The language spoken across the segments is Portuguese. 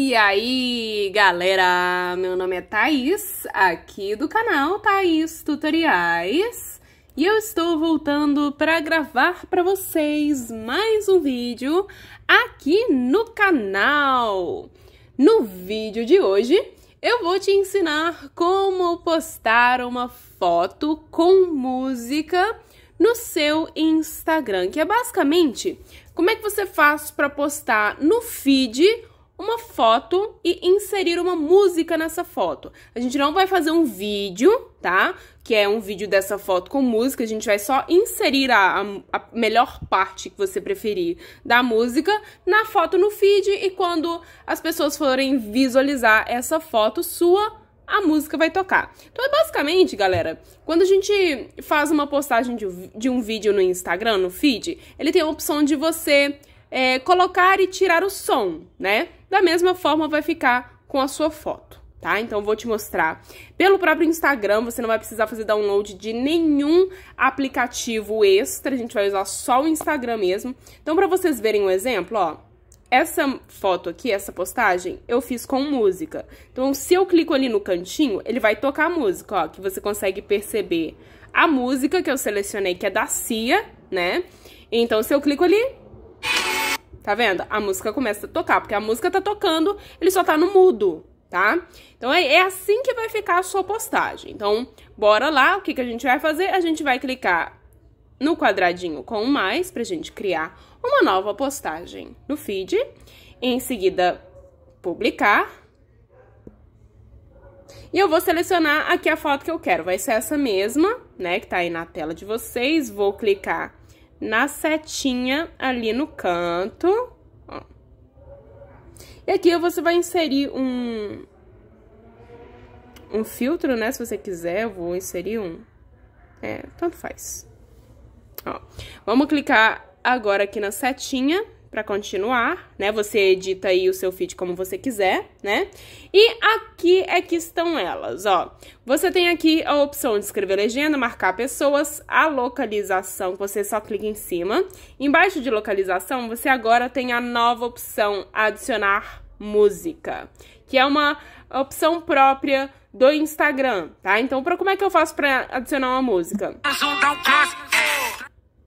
E aí, galera, meu nome é Thaís, aqui do canal Thaís Tutoriais, e eu estou voltando para gravar para vocês mais um vídeo aqui no canal. No vídeo de hoje, eu vou te ensinar como postar uma foto com música no seu Instagram, que é basicamente como é que você faz para postar no feed uma foto e inserir uma música nessa foto. A gente não vai fazer um vídeo, tá? Que é um vídeo dessa foto com música. A gente vai só inserir a, a, a melhor parte que você preferir da música na foto no feed. E quando as pessoas forem visualizar essa foto sua, a música vai tocar. Então é basicamente, galera, quando a gente faz uma postagem de, de um vídeo no Instagram, no feed, ele tem a opção de você é, colocar e tirar o som, né? Da mesma forma vai ficar com a sua foto, tá? Então vou te mostrar. Pelo próprio Instagram, você não vai precisar fazer download de nenhum aplicativo extra, a gente vai usar só o Instagram mesmo. Então para vocês verem um exemplo, ó, essa foto aqui, essa postagem, eu fiz com música. Então, se eu clico ali no cantinho, ele vai tocar a música, ó, que você consegue perceber a música que eu selecionei, que é da Cia, né? Então, se eu clico ali, Tá vendo? A música começa a tocar, porque a música tá tocando, ele só tá no mudo, tá? Então é, é, assim que vai ficar a sua postagem. Então, bora lá, o que, que a gente vai fazer? A gente vai clicar no quadradinho com mais pra gente criar uma nova postagem no feed. Em seguida, publicar. E eu vou selecionar aqui a foto que eu quero, vai ser essa mesma, né, que tá aí na tela de vocês. Vou clicar na setinha ali no canto. Ó. E aqui você vai inserir um, um filtro, né? Se você quiser, eu vou inserir um. É, tanto faz. Ó. Vamos clicar agora aqui na setinha para continuar, né? Você edita aí o seu feed como você quiser, né? E aqui é que estão elas, ó. Você tem aqui a opção de escrever legenda, marcar pessoas, a localização, você só clica em cima. Embaixo de localização, você agora tem a nova opção adicionar música, que é uma opção própria do Instagram, tá? Então, para como é que eu faço para adicionar uma música? É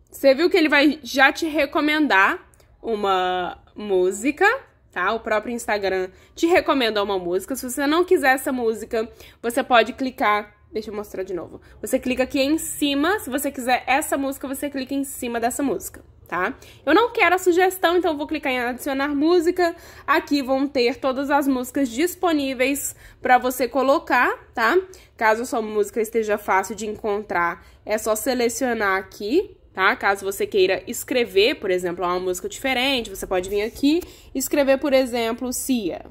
você viu que ele vai já te recomendar uma música, tá? O próprio Instagram te recomenda uma música. Se você não quiser essa música, você pode clicar. Deixa eu mostrar de novo. Você clica aqui em cima. Se você quiser essa música, você clica em cima dessa música, tá? Eu não quero a sugestão, então vou clicar em adicionar música. Aqui vão ter todas as músicas disponíveis para você colocar, tá? Caso a sua música esteja fácil de encontrar, é só selecionar aqui tá? Caso você queira escrever, por exemplo, uma música diferente, você pode vir aqui e escrever, por exemplo, Cia,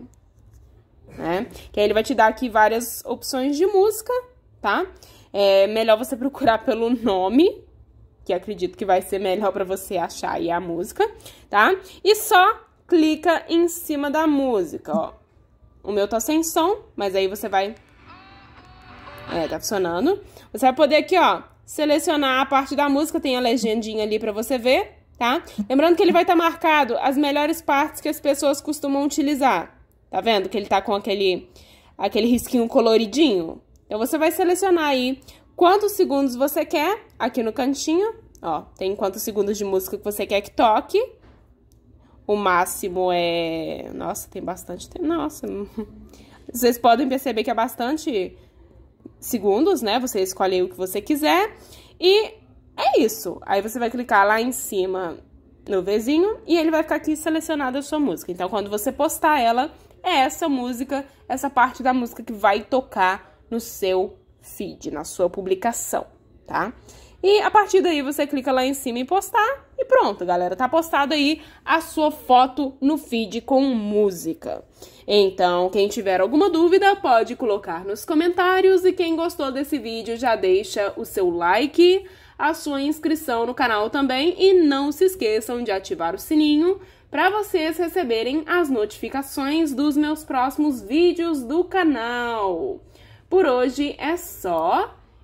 né? Que aí ele vai te dar aqui várias opções de música, tá? É melhor você procurar pelo nome, que acredito que vai ser melhor para você achar aí a música, tá? E só clica em cima da música, ó. O meu tá sem som, mas aí você vai... É, tá funcionando. Você vai poder aqui, ó, selecionar a parte da música, tem a legendinha ali para você ver, tá? Lembrando que ele vai estar tá marcado as melhores partes que as pessoas costumam utilizar. Tá vendo que ele tá com aquele aquele risquinho coloridinho? Então você vai selecionar aí quantos segundos você quer aqui no cantinho, ó, tem quantos segundos de música que você quer que toque. O máximo é, nossa, tem bastante, nossa. Vocês podem perceber que é bastante segundos, né? Você escolhe o que você quiser e é isso. Aí você vai clicar lá em cima no vizinho e ele vai ficar aqui selecionado a sua música. Então, quando você postar ela, é essa música, essa parte da música que vai tocar no seu feed, na sua publicação, tá? E a partir daí você clica lá em cima em postar e pronto, galera, tá postado aí a sua foto no feed com música. Então, quem tiver alguma dúvida pode colocar nos comentários e quem gostou desse vídeo já deixa o seu like, a sua inscrição no canal também e não se esqueçam de ativar o sininho para vocês receberem as notificações dos meus próximos vídeos do canal. Por hoje é só.